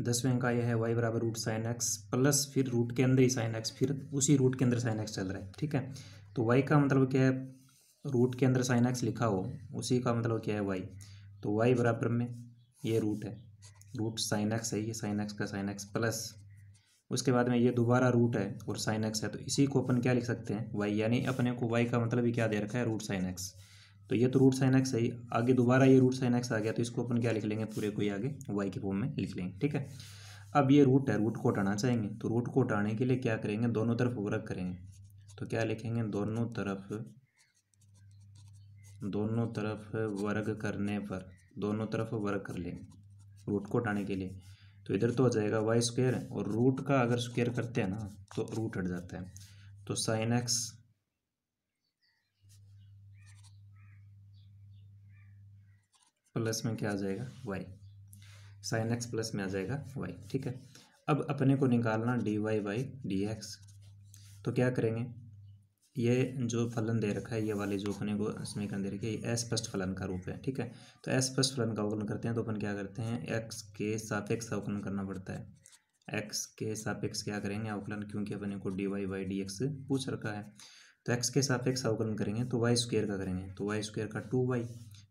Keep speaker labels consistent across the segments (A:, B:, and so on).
A: दसवें का यह है वाई बराबर रूट साइन एक्स प्लस फिर रूट के अंदर ही साइन एक्स फिर उसी रूट के अंदर साइन एक्स चल रहा है ठीक है तो वाई का मतलब क्या है रूट के अंदर साइन एक्स लिखा हो उसी का मतलब क्या है वाई तो वाई बराबर में ये रूट है रूट साइन एक्स है ये साइन एक्स का साइन एक्स प्लस उसके बाद में ये दोबारा रूट है और साइन एक्स है तो इसी को अपन क्या लिख सकते हैं वाई यानी अपने को वाई का मतलब ही क्या दे रखा है रूट साइन एक्स तो ये तो रूट साइन एक्स है आगे दोबारा ये रूट साइन एक्स आ गया तो इसको अपन क्या लिख लेंगे पूरे को ही आगे वाई के फॉर्म में लिख लेंगे ठीक है अब ये रूट है रूट को हटाना चाहेंगे तो रूट को हटाने के लिए क्या करेंगे दोनों तरफ वर्क करेंगे तो क्या लिखेंगे दोनों तरफ दोनों तरफ वर्ग करने पर दोनों तरफ वर्ग कर लेंगे रूट को हटाने के लिए तो इधर तो हो जाएगा वाई स्क्वेयर और रूट का अगर स्क्वेयर करते हैं ना तो रूट हट जाता है तो साइन एक्स प्लस में क्या आ जाएगा वाई साइन एक्स प्लस में आ जाएगा वाई ठीक है अब अपने को निकालना D Y by D X तो क्या करेंगे ये जो फलन दे रखा है ये वाले जो अपने को समीकरण दे रखे ये अस्पष्ट फलन का रूप है ठीक है तो अस्पष्ट फलन का अवकलन करते हैं तो अपन क्या करते हैं एक्स के सापेक्ष अवकलन करना पड़ता है एक्स के सापेक्ष क्या करेंगे अवकलन क्योंकि अपने को D Y by D X पूछ रखा है तो एक्स के सापेक्ष अवकलन करेंगे तो वाई स्क्वेयर का करेंगे तो वाई स्क्वेयर का टू वाई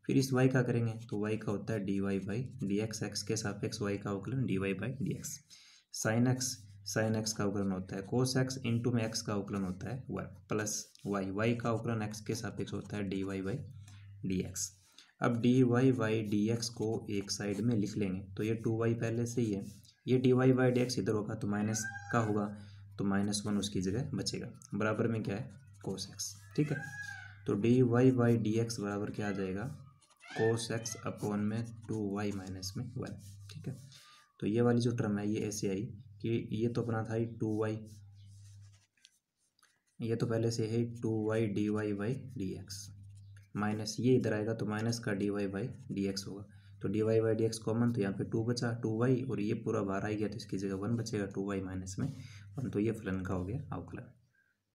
A: फिर इस वाई का करेंगे तो वाई का होता है D Y by D X X के एक्स वाई का अवकलन D Y by D X sine X sine X का अवकलन होता है कोस एक्स इंटू में एक्स का अवकलन होता है वाई प्लस वाई वाई का अवकलन एक्स के सापेक्ष होता है D Y by D X अब D Y by D X को एक साइड में लिख लेंगे तो ये टू वाई पहले से ही है ये D Y by D X इधर होगा तो माइनस का होगा तो माइनस वन उसकी जगह बचेगा बराबर में क्या है कोस एक्स ठीक है तो D Y by D X बराबर क्या आ जाएगा कोस एक्स अपॉन में टू वाई माइनस में वन ठीक है तो ये वाली जो टर्म है ये ऐसे आई कि ये तो अपना था टू वाई ये तो पहले से है two Y D Y by D X minus ये इधर आएगा तो माइनस का D Y by D X होगा तो D Y by D X common तो यहाँ पे टू बचा टू वाई और ये पूरा बाहर आ गया तो इसकी जगह वन बचेगा टू वाई माइनस में वन तो ये फलन का हो गया अवकलन